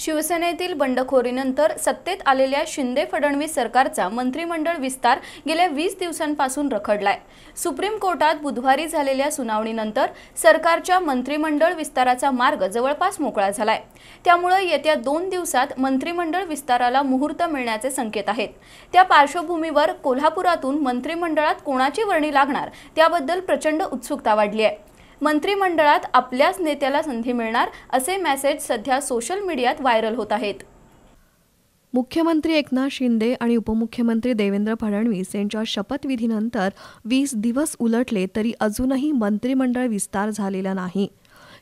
शिवसेनेतील बंडखोरीनंतर सत्तेत आलेल्या शिंदे फडणवीस सरकारचा मंत्रिमंडळ विस्तार गेल्या वीस दिवसांपासून रखडलाय सुप्रीम कोर्टात बुधवारी झालेल्या सुनावणीनंतर सरकारच्या मंत्रिमंडळ विस्ताराचा मार्ग जवळपास मोकळा झालाय त्यामुळे येत्या दोन दिवसात मंत्रिमंडळ विस्ताराला मुहूर्त मिळण्याचे संकेत आहेत त्या पार्श्वभूमीवर कोल्हापुरातून मंत्रिमंडळात कोणाची वर्णी लागणार त्याबद्दल प्रचंड उत्सुकता वाढली आहे मंत्रिमंडळात आपल्याच नेत्याला संधी मिळणार असे मेसेज सध्या सोशल मीडियात व्हायरल होत आहेत मुख्यमंत्री एकनाथ शिंदे आणि उपमुख्यमंत्री देवेंद्र फडणवीस यांच्या शपथविधीनंतर वीस दिवस उलटले तरी अजूनही मंत्रिमंडळ विस्तार झालेला नाही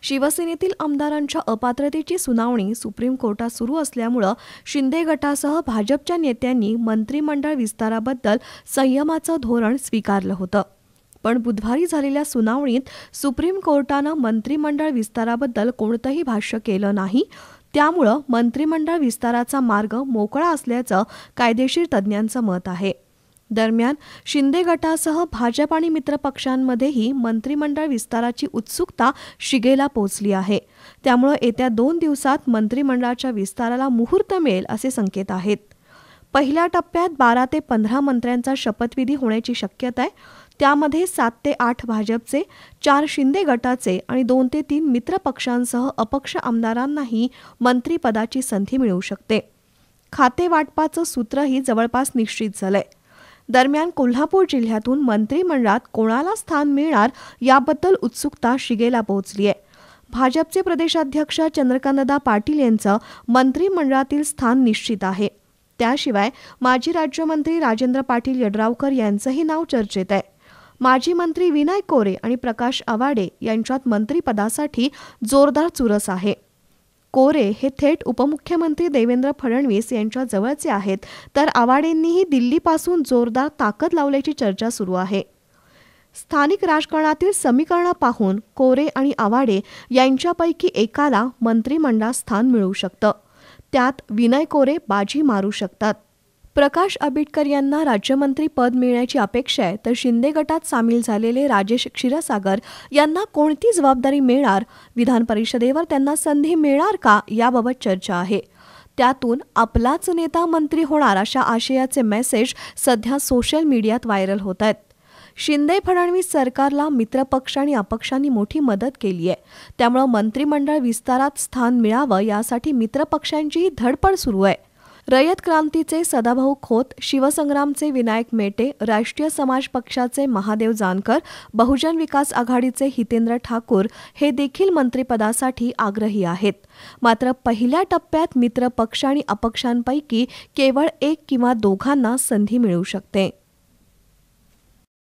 शिवसेनेतील आमदारांच्या अपात्रतेची सुनावणी सुप्रीम कोर्टात सुरू असल्यामुळं शिंदे गटासह भाजपच्या नेत्यांनी मंत्रिमंडळ विस्ताराबद्दल संयमाचं धोरण स्वीकारलं होतं पण बुधवारी झालेल्या सुनावणीत सुप्रीम कोर्टानं मंत्रिमंडळ विस्ताराबद्दल कोणतंही भाष्य केलं नाही त्यामुळं मंत्रिमंडळ विस्ताराचा मार्ग मोकळा असल्याचं कायदेशीर तज्ज्ञांचं मत आहे दरम्यान शिंदे गटासह भाजप आणि मित्रपक्षांमध्येही मंत्रिमंडळ विस्ताराची उत्सुकता शिगेला पोचली आहे त्यामुळं येत्या दोन दिवसात मंत्रिमंडळाच्या विस्ताराला मुहूर्त मिळेल असे संकेत आहेत पहिल्या टप्प्यात बारा ते पंधरा मंत्र्यांचा शपथविधी होण्याची शक्यता आहे त्यामध्ये सात ते आठ भाजपचे चार शिंदे गटाचे आणि दोन ते तीन मित्र पक्षांसह अपक्ष आमदारांनाही मंत्रीपदाची संधी मिळू शकते खाते वाटपाचं सूत्रही जवळपास निश्चित झालंय दरम्यान कोल्हापूर जिल्ह्यातून मंत्रिमंडळात कोणाला स्थान मिळणार याबद्दल उत्सुकता शिगेला पोहोचली आहे भाजपचे प्रदेशाध्यक्ष चंद्रकांतदा पाटील यांचं मंत्रिमंडळातील स्थान निश्चित आहे त्याशिवाय माजी राज्यमंत्री राजेंद्र पाटील यड्रावकर यांचंही नाव चर्चेत आहे माजी मंत्री विनय कोरे आणि प्रकाश आवाडे यांच्यात मंत्रीपदासाठी जोरदार चुरस आहे कोरे हे थेट उपमुख्यमंत्री देवेंद्र फडणवीस यांच्या जवळचे आहेत तर आवाडेंनीही दिल्लीपासून जोरदार ताकद लावल्याची चर्चा सुरू आहे स्थानिक राजकारणातील समीकरणं पाहून कोरे आणि आवाडे यांच्यापैकी एकाला मंत्रिमंडळात स्थान मिळू शकतं त्यात विनय कोरे बाजी मारू शकतात प्रकाश आंबेडकर यांना राज्यमंत्री पद मिळण्याची अपेक्षा आहे तर शिंदे गटात सामील झालेले राजेश क्षीरसागर यांना कोणती जबाबदारी मिळणार विधान परिषदेवर त्यांना संधी मिळणार का याबाबत चर्चा आहे त्यातून आपलाच नेता मंत्री होणार अशा आशयाचे मेसेज सध्या सोशल मीडियात व्हायरल होत आहेत शिंदे फडणवीस सरकारला मित्रपक्ष आणि अपक्षांनी मोठी मदत केली आहे त्यामुळं मंत्रिमंडळ विस्तारात स्थान मिळावं यासाठी मित्रपक्षांचीही धडपड सुरू आहे रयत क्रांतीचे सदाभाऊ खोत शिवसंग्रामचे विनायक मेटे राष्ट्रीय समाज पक्षाचे महादेव जानकर बहुजन विकास आघाडीचे हितेंद्र ठाकूर हे देखील मंत्रिपदासाठी आग्रही आहेत मात्र पहिल्या टप्प्यात मित्रपक्ष आणि अपक्षांपैकी केवळ एक किंवा दोघांना संधी मिळू शकते